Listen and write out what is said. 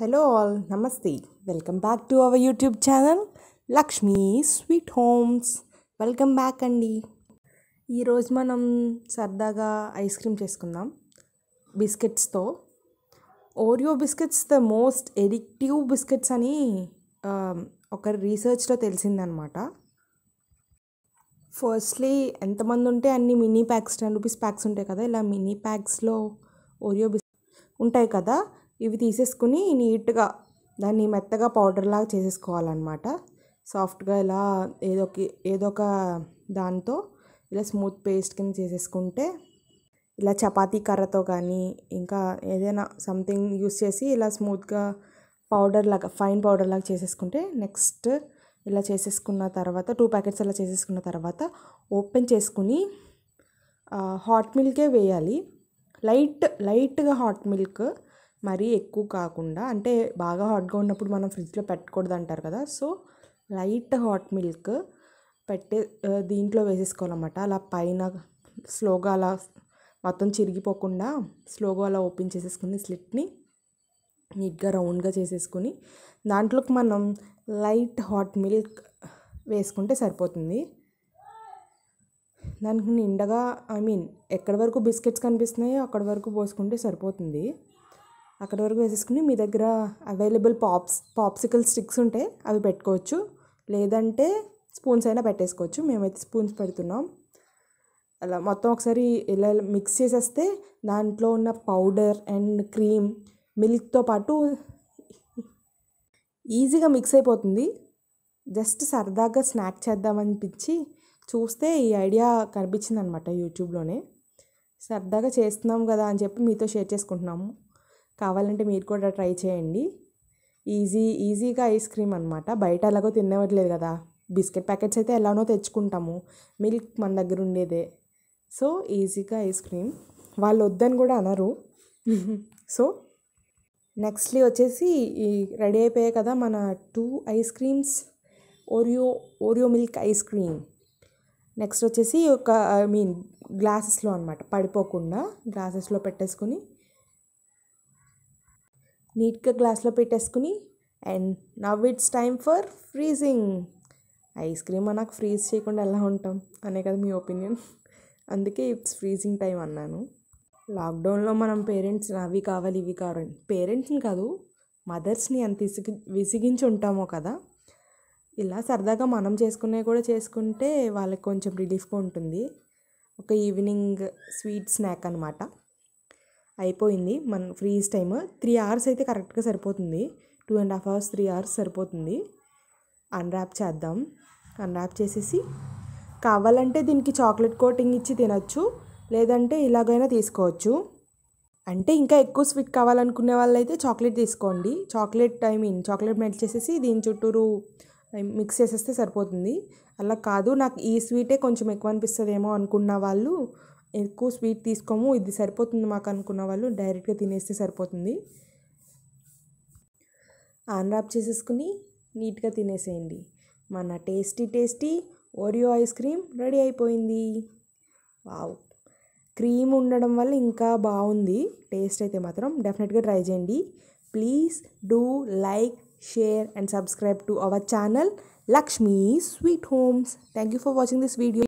hello all నమస్తే welcome back to our YouTube channel Lakshmi sweet homes welcome back అండి ఈరోజు మనం సరదాగా ఐస్ క్రీమ్ చేసుకుందాం బిస్కెట్స్తో Oreo biscuits the most addictive biscuits అని um, ఒక రీసెర్చ్లో తెలిసిందనమాట ఫస్ట్లీ ఎంతమంది ఉంటే అన్ని mini packs ten rupees packs ఉంటాయి కదా ఇలా మినీ ప్యాక్స్లో ఓరియో బిస్ ఉంటాయి కదా ఇవి తీసేసుకుని నీట్గా దాన్ని మెత్తగా పౌడర్ లాగా చేసేసుకోవాలన్నమాట సాఫ్ట్గా ఇలా ఏదో ఒక ఏదో ఒక దాంతో ఇలా స్మూత్ పేస్ట్ కింద చేసేసుకుంటే ఇలా చపాతీ కర్రతో కానీ ఇంకా ఏదైనా సంథింగ్ యూస్ చేసి ఇలా స్మూత్గా పౌడర్ లాగా ఫైన్ పౌడర్ లాగా చేసేసుకుంటే నెక్స్ట్ ఇలా చేసేసుకున్న తర్వాత టూ ప్యాకెట్స్ అలా చేసేసుకున్న తర్వాత ఓపెన్ చేసుకుని హాట్ మిల్కే వేయాలి లైట్ లైట్గా హాట్ మిల్క్ మరీ ఎక్కువ కాకుండా అంటే బాగా హాట్గా ఉన్నప్పుడు మనం ఫ్రిడ్జ్లో పెట్టకూడదు అంటారు కదా సో లైట్ హాట్ మిల్క్ పెట్టే దీంట్లో వేసేసుకోవాలన్నమాట అలా పైన స్లోగా అలా మొత్తం చిరిగిపోకుండా స్లోగా అలా ఓపెన్ చేసేసుకుని స్లిట్ని నీట్గా రౌండ్గా చేసేసుకుని దాంట్లోకి మనం లైట్ హాట్ మిల్క్ వేసుకుంటే సరిపోతుంది దానికి నిండగా ఐ మీన్ ఎక్కడి వరకు బిస్కెట్స్ కనిపిస్తున్నాయో అక్కడి వరకు పోసుకుంటే సరిపోతుంది అక్కడి వరకు వేసేసుకుని మీ దగ్గర అవైలబుల్ పాప్స్ పాప్సికల్ స్టిక్స్ ఉంటే అవి పెట్టుకోవచ్చు లేదంటే స్పూన్స్ అయినా పెట్టేసుకోవచ్చు మేమైతే స్పూన్స్ పెడుతున్నాం అలా మొత్తం ఒకసారి ఇలా మిక్స్ చేసేస్తే దాంట్లో ఉన్న పౌడర్ అండ్ క్రీమ్ మిల్క్తో పాటు ఈజీగా మిక్స్ అయిపోతుంది జస్ట్ సరదాగా స్నాక్ చేద్దామనిపించి చూస్తే ఈ ఐడియా కనిపించింది అనమాట యూట్యూబ్లోనే సరదాగా చేస్తున్నాం కదా అని చెప్పి మీతో షేర్ చేసుకుంటున్నాము కావాలంటే మీరు కూడా ట్రై చేయండి ఈజీ ఈజీగా ఐస్ క్రీమ్ అనమాట బయట ఎలాగో తినవట్లేదు కదా బిస్కెట్ ప్యాకెట్స్ అయితే ఎలానో తెచ్చుకుంటాము మిల్క్ మన దగ్గర ఉండేదే సో ఈజీగా ఐస్ క్రీమ్ వాళ్ళు వద్దని కూడా అనరు సో నెక్స్ట్లీ వచ్చేసి ఈ రెడీ అయిపోయాయి కదా మన two ice creams Oreo Oreo milk ice cream next వచ్చేసి ఒక ఐ మీన్ గ్లాసెస్లో అనమాట పడిపోకుండా గ్లాసెస్లో పెట్టేసుకుని నీట్గా గ్లాస్లో పెట్టేసుకుని and now it's time for freezing ice cream నాకు ఫ్రీజ్ చేయకుండా ఎలా ఉంటాం అనే కదా మీ ఒపీనియన్ అందుకే ఇట్స్ ఫ్రీజింగ్ టైం అన్నాను లాక్డౌన్లో మనం పేరెంట్స్ అవి కావాలి ఇవి కావాలి పేరెంట్స్ని కాదు మదర్స్ని అంత విసిగి విసిగించి ఉంటామో కదా ఇలా సరదాగా మనం చేసుకునే కూడా చేసుకుంటే వాళ్ళకి కొంచెం రిలీఫ్గా ఉంటుంది ఒక ఈవినింగ్ స్వీట్ స్నాక్ అనమాట అయిపోయింది మన ఫ్రీజ్ టైమ్ త్రీ అవర్స్ అయితే కరెక్ట్గా సరిపోతుంది two and half hours three hours సరిపోతుంది అన్రాప్ చేద్దాం అన్రాప్ చేసేసి కావాలంటే దీనికి చాక్లెట్ కోటింగ్ ఇచ్చి తినచ్చు లేదంటే ఇలాగైనా తీసుకోవచ్చు అంటే ఇంకా ఎక్కువ స్వీట్ కావాలనుకునే వాళ్ళైతే చాక్లెట్ తీసుకోండి chocolate I mean chocolate melt చేసేసి దీని చుట్టూరు మిక్స్ చేసేస్తే సరిపోతుంది అలా కాదు నాకు ఈ స్వీటే కొంచెం ఎక్కువ అనిపిస్తుందేమో అనుకున్న వాళ్ళు ఎక్కువ స్వీట్ తీసుకోము ఇది సరిపోతుంది మాకు అనుకున్న వాళ్ళు డైరెక్ట్గా తినేస్తే సరిపోతుంది ఆన్రాప్ చేసేసుకుని నీట్గా తినేసేయండి మన tasty tasty Oreo ice cream ready అయిపోయింది వావ్ క్రీమ్ ఉండడం వల్ల ఇంకా బాగుంది టేస్ట్ అయితే మాత్రం డెఫినెట్గా ట్రై చేయండి please do like share and subscribe to our channel Lakshmi sweet homes thank you for watching this video